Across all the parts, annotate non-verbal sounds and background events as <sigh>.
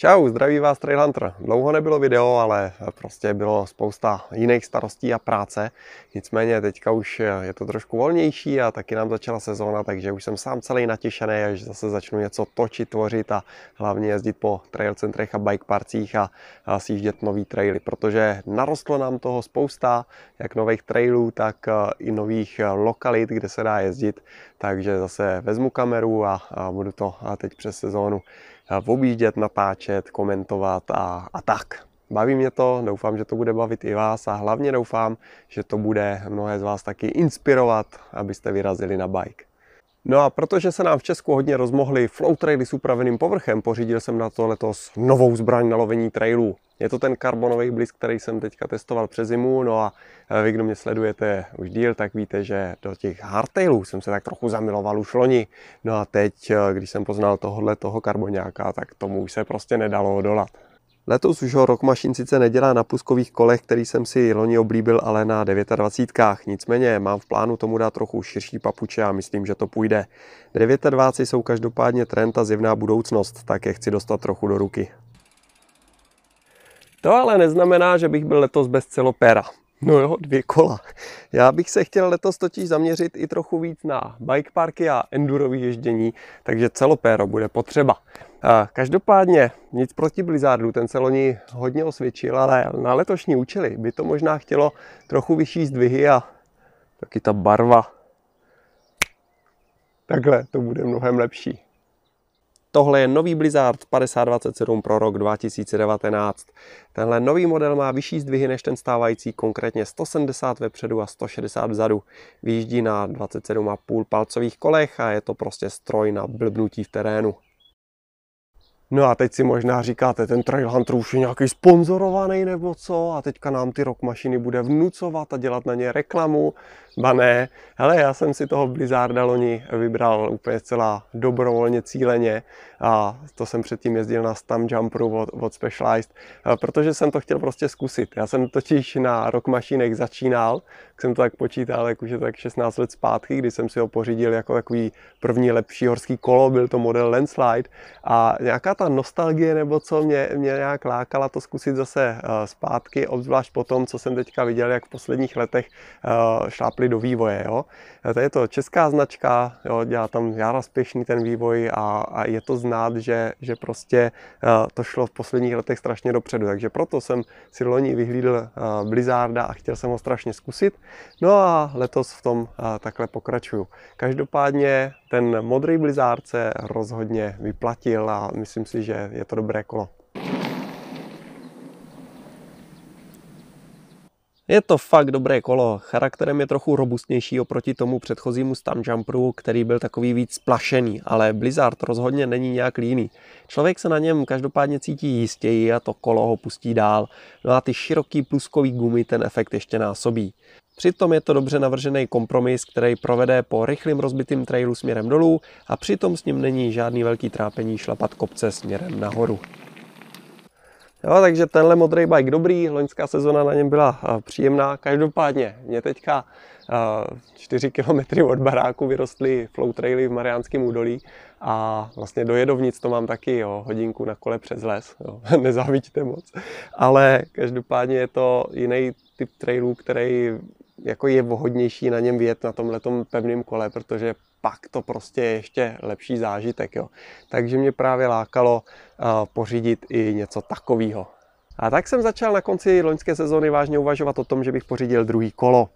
Čau, zdraví vás Trailhunter. Dlouho nebylo video, ale prostě bylo spousta jiných starostí a práce. Nicméně teďka už je to trošku volnější a taky nám začala sezóna, takže už jsem sám celý natěšený, až zase začnu něco točit, tvořit a hlavně jezdit po trail centrech a bike parcích a, a sjíždět nový traily, protože narostlo nám toho spousta, jak nových trailů, tak e, i nových e, lokalit, kde se dá jezdit. Takže zase vezmu kameru a, a budu to teď přes sezónu objíždět, natáčet, komentovat a, a tak. Baví mě to, doufám, že to bude bavit i vás a hlavně doufám, že to bude mnohé z vás taky inspirovat, abyste vyrazili na bike. No a protože se nám v Česku hodně rozmohly flow traily s upraveným povrchem, pořídil jsem na to letos novou zbraň na lovení trailů. Je to ten karbonový blisk, který jsem teďka testoval přes zimu, no a eh, vy, kdo mě sledujete už díl, tak víte, že do těch hardtailů jsem se tak trochu zamiloval už loni. No a teď, eh, když jsem poznal tohle toho karboňáka, tak tomu už se prostě nedalo odolat. Letos už ho Rock Machine sice nedělá na pluskových kolech, který jsem si loni oblíbil, ale na 29. Nicméně mám v plánu tomu dát trochu širší papuče a myslím, že to půjde. 29 jsou každopádně trend a zjevná budoucnost, tak je chci dostat trochu do ruky. To ale neznamená, že bych byl letos bez celopera. No jo, dvě kola. Já bych se chtěl letos totiž zaměřit i trochu víc na bike parky a endurový ježdění, takže celopéro bude potřeba. Každopádně nic proti Blizzardu, ten se loni hodně osvědčil, ale na letošní účely by to možná chtělo trochu vyšší zdvihy a taky ta barva. Takhle to bude mnohem lepší. Tohle je nový Blizzard 5027 pro rok 2019. Tenhle nový model má vyšší zdvihy než ten stávající, konkrétně 170 vepředu a 160 vzadu. Vyjíždí na 27,5 palcových kolech a je to prostě stroj na blbnutí v terénu. No a teď si možná říkáte, ten Hunter už je nějaký sponzorovaný nebo co a teďka nám ty rok mašiny bude vnucovat a dělat na ně reklamu. Ba ne, hele, já jsem si toho Blizzarda loni vybral úplně celá dobrovolně cíleně a to jsem předtím jezdil na Stam Jumperu od, od Specialized, eh, protože jsem to chtěl prostě zkusit. Já jsem totiž na rok mašinek začínal, jsem to tak počítal, jak už je tak 16 let zpátky, kdy jsem si ho pořídil jako takový první lepší horský kolo, byl to model Landslide a nějaká ta nostalgie nebo co mě, mě nějak lákala to zkusit zase eh, zpátky, obzvlášť po tom, co jsem teďka viděl, jak v posledních letech eh, šlápli do vývoje. Jo? Eh, to je to česká značka, jo, dělá tam Jara Spěšný ten vývoj a, a je to znát, že, že prostě to šlo v posledních letech strašně dopředu. Takže proto jsem si loni vyhlídl Blizzarda a chtěl jsem ho strašně zkusit. No a letos v tom takhle pokračuju. Každopádně ten modrý Blizzard se rozhodně vyplatil a myslím si, že je to dobré kolo. Je to fakt dobré kolo, charakterem je trochu robustnější oproti tomu předchozímu stunjumperu, který byl takový víc splašený, ale Blizzard rozhodně není nějak líný. Člověk se na něm každopádně cítí jistěji a to kolo ho pustí dál, no a ty široký pluskový gumy ten efekt ještě násobí. Přitom je to dobře navržený kompromis, který provede po rychlým rozbitým trailu směrem dolů a přitom s ním není žádný velký trápení šlapat kopce směrem nahoru. Jo, takže tenhle modrý bike dobrý, loňská sezona na něm byla eh, příjemná. Každopádně mě teďka 4 eh, km od baráku vyrostly flow traily v Mariánském údolí a vlastně do Jedovnic to mám taky jo, hodinku na kole přes les, jo, <laughs> moc. Ale každopádně je to jiný typ trailů, který jako je vhodnější na něm vyjet na tomhle pevném kole, protože pak to prostě je ještě lepší zážitek. Jo. Takže mě právě lákalo eh, pořídit i něco takového. A tak jsem začal na konci loňské sezóny vážně uvažovat o tom, že bych pořídil druhý kolo.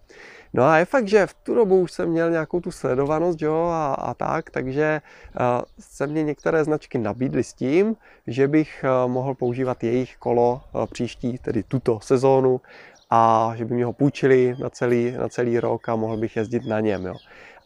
No a je fakt, že v tu dobu už jsem měl nějakou tu sledovanost jo, a, a tak, takže eh, se mě některé značky nabídly s tím, že bych eh, mohl používat jejich kolo příští, tedy tuto sezónu a že by mě ho půjčili na celý, na celý rok a mohl bych jezdit na něm. Jo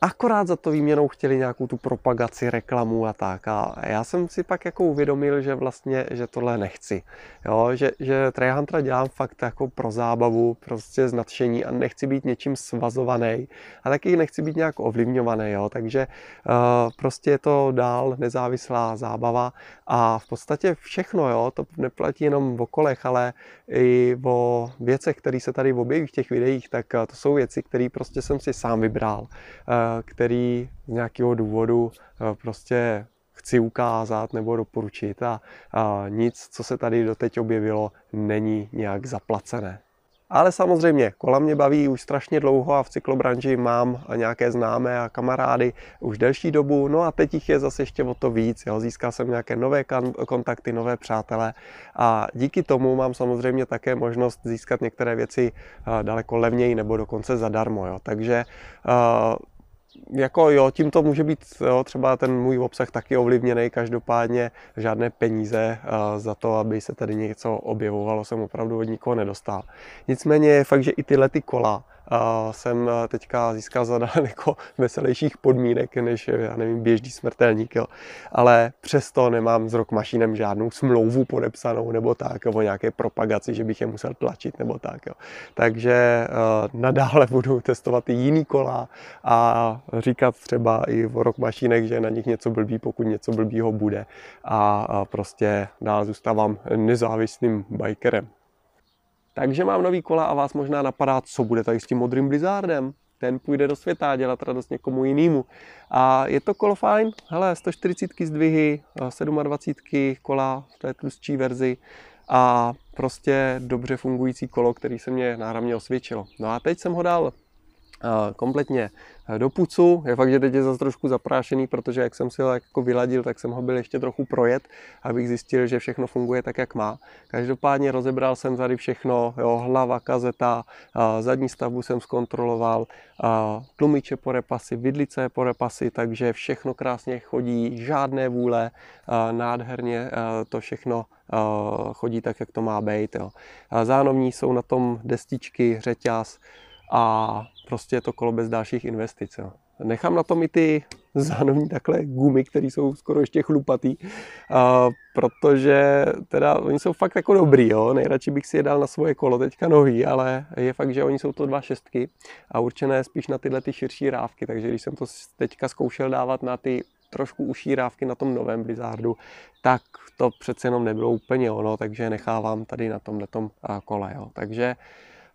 akorát za to výměnou chtěli nějakou tu propagaci, reklamu a tak. A já jsem si pak jako uvědomil, že vlastně, že tohle nechci. Jo, že, že Trailhuntera dělám fakt jako pro zábavu, prostě z nadšení a nechci být něčím svazovaný a taky nechci být nějak ovlivňovaný, jo. Takže uh, prostě je to dál nezávislá zábava a v podstatě všechno, jo, to neplatí jenom v okolech, ale i o věcech, které se tady objeví v těch videích, tak eh, to jsou věci, které prostě jsem si sám vybral. Uh, který z nějakého důvodu eh, prostě chci ukázat nebo doporučit a, nic, co se tady doteď objevilo, není nějak zaplacené. Ale samozřejmě, kola mě baví už strašně dlouho a v cyklobranži mám nějaké známé a kamarády už delší dobu, no a teď jich je zase ještě o to víc, jo. získal jsem nějaké nové kontakty, nové přátelé a díky tomu mám samozřejmě také možnost získat některé věci eh, daleko levněji nebo dokonce zadarmo, jo. takže uh, jako jo, tím to může být jo, třeba ten můj obsah taky ovlivněný, každopádně žádné peníze eh, za to, aby se tady něco objevovalo, jsem opravdu od nikoho nedostal. Nicméně je fakt, že i tyhle ty kola jsem eh, teďka získal za <laughs> daleko veselějších podmínek, než eh, já nevím, běžný smrtelník. Jo. Ale přesto nemám s rok mašinem žádnou smlouvu podepsanou nebo tak, o nějaké propagaci, že bych je musel tlačit nebo tak. Jo. Takže eh, nadále budu testovat i jiný kola a říkat třeba i v rok mašinek, že na nich něco blbý, pokud něco blbýho bude. A prostě dál zůstávám nezávislým bikerem. Takže mám nový kola a vás možná napadá, co bude tady s tím modrým blizárdem. Ten půjde do světa dělat radost někomu jinému. A je to kolo fajn, hele, 140 zdvihy, 27 kola v té tlustší verzi a prostě dobře fungující kolo, který se mě náramně osvědčilo. No a teď jsem ho dal kompletně eh, do pucu. Je fakt, že teď je zase trošku zaprášený, protože jak jsem si ho jako vyladil, tak jsem ho byl ještě trochu projet, abych zjistil, že všechno funguje tak, jak má. Každopádně rozebral jsem tady všechno, jo, hlava, kazeta, zadní stavbu jsem zkontroloval, tlumiče po repasy, vidlice po repasy, takže všechno krásně chodí, žádné vůle, nádherně to všechno chodí tak, jak to má být. Jo. Zánovní jsou na tom destičky, řetěz a prostě je to kolo bez dalších investic. Jo. Nechám na tom i ty zánovní takhle gumy, které jsou skoro ještě chlupatý, a, protože teda oni jsou fakt jako dobrý, jo. nejradši bych si je dal na svoje kolo teďka nový, ale je fakt, že oni jsou to dva šestky a určené spíš na tyhle ty širší rávky, takže když jsem to teďka zkoušel dávat na ty trošku uší rávky na tom novém Blizzardu, tak to přece jenom nebylo úplně ono, takže nechávám tady na tomhle kole. Jo. Takže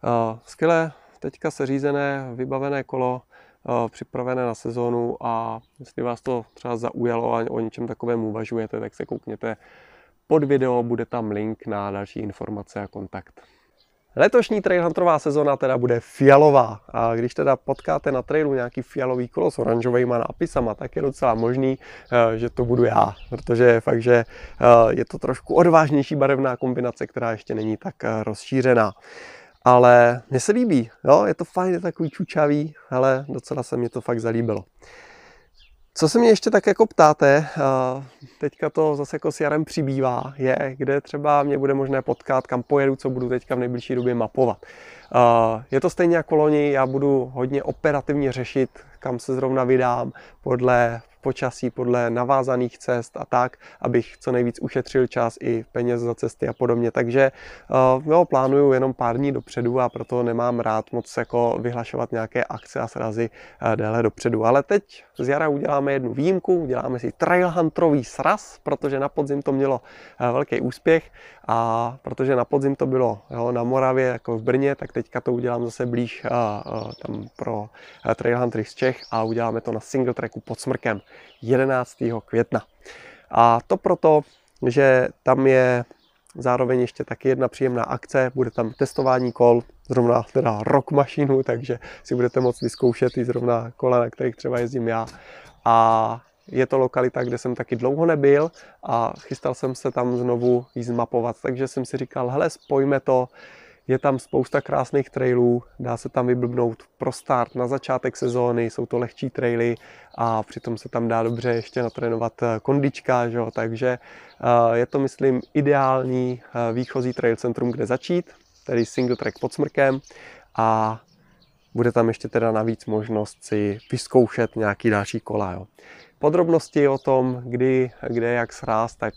uh, skvělé teďka seřízené, vybavené kolo, eh, připravené na sezónu a jestli vás to třeba zaujalo a o něčem takovém uvažujete, tak se koukněte pod video, bude tam link na další informace a kontakt. Letošní trailhunterová sezona teda bude fialová a když teda potkáte na trailu nějaký fialový kolo s oranžovými nápisama, tak je docela možný, eh, že to budu já, protože fakt, že eh, je to trošku odvážnější barevná kombinace, která ještě není tak rozšířená ale mně se líbí, jo, je to fajn, je takový čučavý, ale docela se mi to fakt zalíbilo. Co se mě ještě tak jako ptáte, teďka to zase jako s jarem přibývá, je, kde třeba mě bude možné potkat, kam pojedu, co budu teďka v nejbližší době mapovat. Je to stejně jako loni, já budu hodně operativně řešit, kam se zrovna vydám podle počasí, podle navázaných cest a tak, abych co nejvíc ušetřil čas i peněz za cesty a podobně. Takže eh, jo, plánuju jenom pár dní dopředu a proto nemám rád moc jako vyhlašovat nějaké akce a srazy eh, déle dopředu. Ale teď z jara uděláme jednu výjimku, uděláme si hunterový sraz, protože na podzim to mělo eh, velký úspěch a protože na podzim to bylo jo, na Moravě jako v Brně, tak teďka to udělám zase blíž a, a, tam pro trailhuntery z Čech a uděláme to na single tracku pod smrkem. 11. května. A to proto, že tam je zároveň ještě taky jedna příjemná akce, bude tam testování kol, zrovna teda rok mašinu, takže si budete moct vyzkoušet i zrovna kola, na kterých třeba jezdím já. A je to lokalita, kde jsem taky dlouho nebyl a chystal jsem se tam znovu jí zmapovat, takže jsem si říkal, hele, spojme to, je tam spousta krásných trailů, dá se tam vyblbnout pro start na začátek sezóny, jsou to lehčí traily a přitom se tam dá dobře ještě natrénovat eh, kondička, že takže eh, je to, myslím, ideální eh, výchozí trail centrum, kde začít, tedy single track pod smrkem a bude tam ještě teda navíc možnost si vyzkoušet nějaký další kola. Jo. Podrobnosti o tom, kdy, kde, jak sráz, tak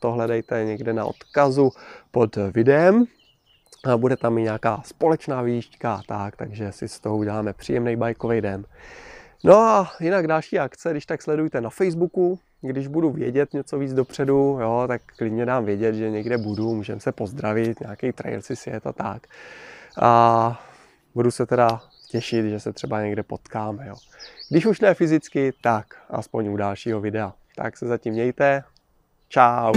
to hledejte někde na odkazu pod videem, bude tam i nějaká společná výšťka tak, takže si z toho uděláme příjemný bajkový den. No a jinak další akce, když tak sledujte na Facebooku, když budu vědět něco víc dopředu, jo, tak klidně dám vědět, že někde budu, můžeme se pozdravit, nějaký trail si sjet a tak. A budu se teda těšit, že se třeba někde potkáme. Jo. Když už ne fyzicky, tak aspoň u dalšího videa. Tak se zatím mějte. Ciao.